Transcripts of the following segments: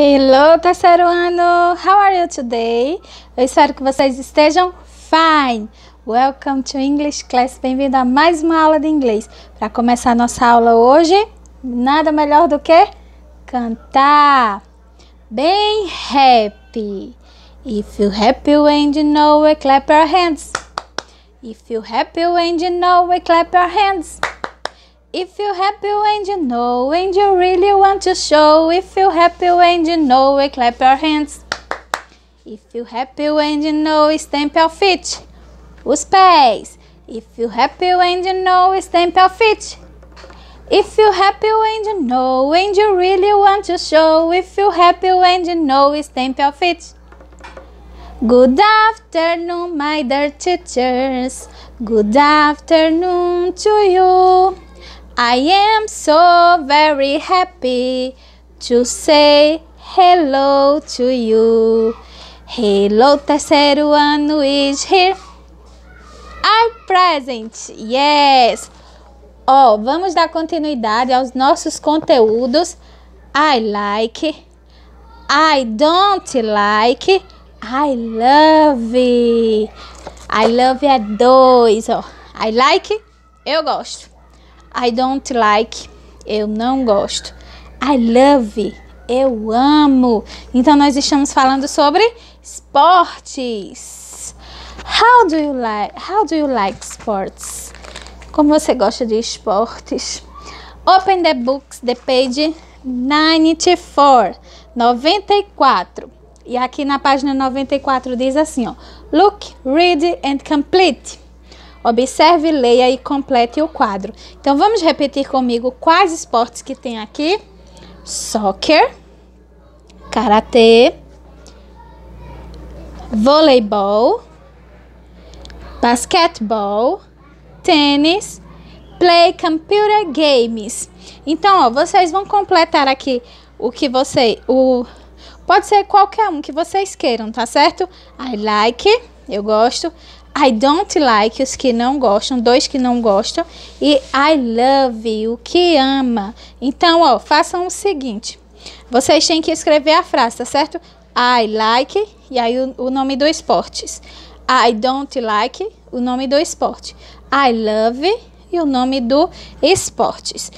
Hello, terceiro ano! How are you today? Eu espero que vocês estejam fine! Welcome to English Class! Bem-vindo a mais uma aula de inglês. Para começar nossa aula hoje, nada melhor do que cantar bem happy. If you happy when you know it, clap your hands. If you happy when you know it, clap your hands. If you are happy and you know and you really want to show, if you are happy and you know we clap your hands. If you are happy and you know stamp your feet. Os pés. If you are happy and you know stamp your feet. If you are happy and you know and you really want to show, if you happy and you know stamp your feet. Good afternoon, my dear teachers. Good afternoon to you. I am so very happy to say hello to you. Hello, terceiro ano is here. I'm present. Yes. Ó, oh, vamos dar continuidade aos nossos conteúdos. I like. I don't like. I love. I love é dois. Ó, oh, I like. Eu gosto. I don't like, eu não gosto. I love, eu amo. Então nós estamos falando sobre esportes. How do you like, how do you like sports? Como você gosta de esportes? Open the books, the page 94, 94. E aqui na página 94 diz assim, ó: Look, read and complete. Observe, leia e complete o quadro. Então vamos repetir comigo quais esportes que tem aqui: soccer, karatê, voleibol, basquetebol, tênis, play computer games. Então, ó, vocês vão completar aqui o que você o pode ser qualquer um que vocês queiram, tá certo? I like, eu gosto. I don't like, os que não gostam, dois que não gostam, e I love, o que ama. Então, ó, façam o seguinte: vocês têm que escrever a frase, tá certo? I like, e aí o, o nome do esportes. I don't like, o nome do esporte. I love e o nome do esportes.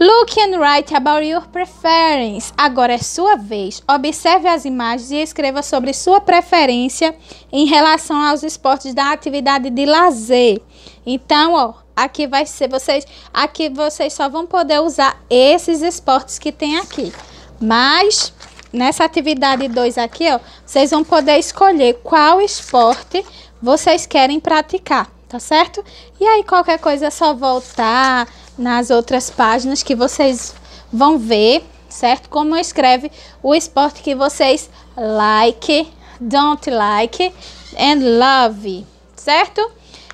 Look and write about your preference. Agora é sua vez. Observe as imagens e escreva sobre sua preferência em relação aos esportes da atividade de lazer. Então, ó, aqui vai ser vocês, aqui vocês só vão poder usar esses esportes que tem aqui. Mas nessa atividade 2 aqui, ó, vocês vão poder escolher qual esporte vocês querem praticar tá certo? E aí qualquer coisa é só voltar nas outras páginas que vocês vão ver, certo? Como escreve o esporte que vocês like, don't like and love, certo?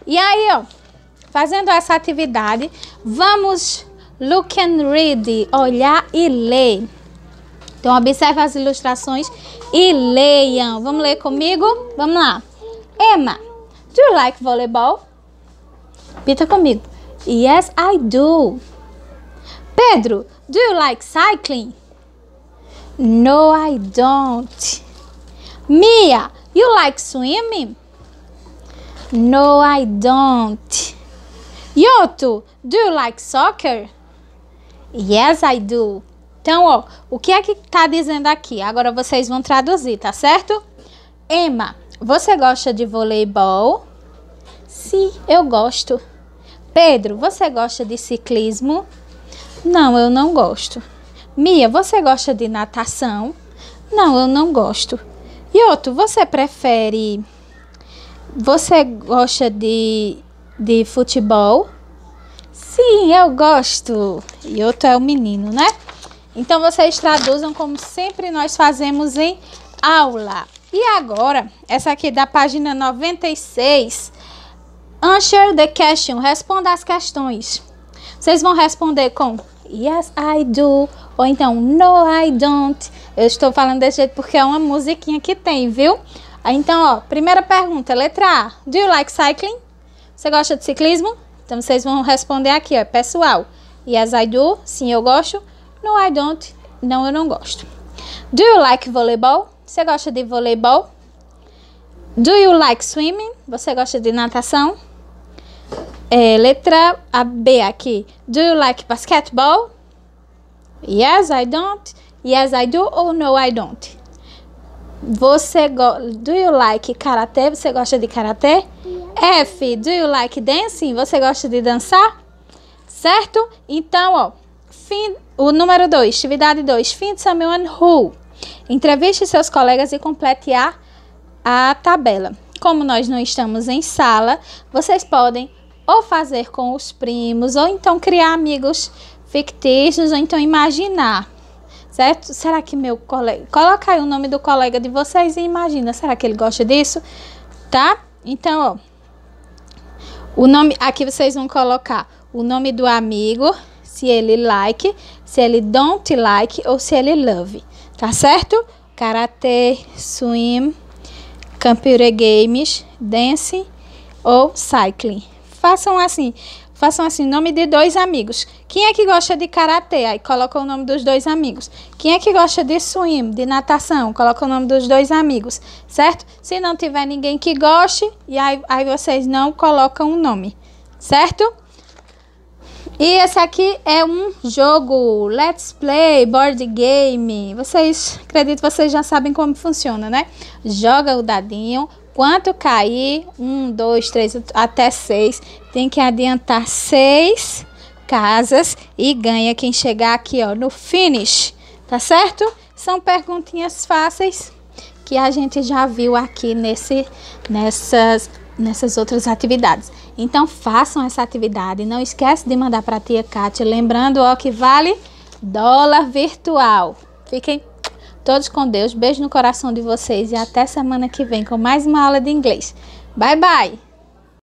E aí, ó, fazendo essa atividade, vamos look and read, olhar e ler. Então, observe as ilustrações e leiam. Vamos ler comigo? Vamos lá. Emma, do you like volleyball? Repita comigo. Yes, I do. Pedro, do you like cycling? No, I don't. Mia, you like swimming? No, I don't. Yoto, do you like soccer? Yes, I do. Então, ó, o que é que tá dizendo aqui? Agora vocês vão traduzir, tá certo? Emma, você gosta de voleibol? Sim, eu gosto. Pedro, você gosta de ciclismo? Não, eu não gosto. Mia, você gosta de natação? Não, eu não gosto. Ioto, você prefere. Você gosta de, de futebol? Sim, eu gosto. Ioto é o menino, né? Então vocês traduzam como sempre nós fazemos em aula. E agora, essa aqui da página 96, Answer the question, responda as questões. Vocês vão responder com Yes, I do, ou então No, I don't. Eu estou falando desse jeito porque é uma musiquinha que tem, viu? Então, ó, primeira pergunta, letra A. Do you like cycling? Você gosta de ciclismo? Então, vocês vão responder aqui, ó, é pessoal. Yes, I do. Sim, eu gosto. No, I don't. Não, eu não gosto. Do you like volleyball? Você gosta de voleibol? Do you like swimming? Você gosta de natação? É, letra a B aqui. Do you like basketball? Yes, I don't. Yes, I do ou no, I don't. Você go Do you like karatê? Você gosta de karatê? Yeah. F. Do you like dancing? Você gosta de dançar? Certo? Então, ó, fim, o número 2, atividade 2, de Samuel who Entreviste seus colegas e complete a, a tabela. Como nós não estamos em sala, vocês podem ou fazer com os primos, ou então criar amigos fictícios, ou então imaginar. Certo? Será que meu colega. Coloca aí o nome do colega de vocês e imagina. Será que ele gosta disso? Tá? Então, ó. O nome aqui vocês vão colocar o nome do amigo, se ele like, se ele don't like ou se ele love. Tá certo? Karate, swim, computer games, dance ou cycling. Façam assim. Façam assim, nome de dois amigos. Quem é que gosta de karatê? Aí coloca o nome dos dois amigos. Quem é que gosta de swim, de natação? Coloca o nome dos dois amigos, certo? Se não tiver ninguém que goste, e aí, aí vocês não colocam o nome, certo? E esse aqui é um jogo Let's Play Board Game. Vocês, acredito vocês já sabem como funciona, né? Joga o dadinho, quanto cair, um, dois, três, até seis, tem que adiantar seis casas e ganha quem chegar aqui, ó, no finish, tá certo? São perguntinhas fáceis que a gente já viu aqui nesse, nessas, nessas outras atividades. Então façam essa atividade. Não esquece de mandar para a tia Kátia, lembrando ó, que vale dólar virtual. Fiquem todos com Deus. Beijo no coração de vocês e até semana que vem com mais uma aula de inglês. Bye bye!